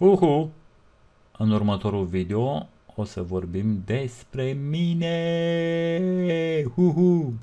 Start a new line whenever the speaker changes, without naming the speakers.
Uhu! În următorul video o să vorbim despre mine! Uhu!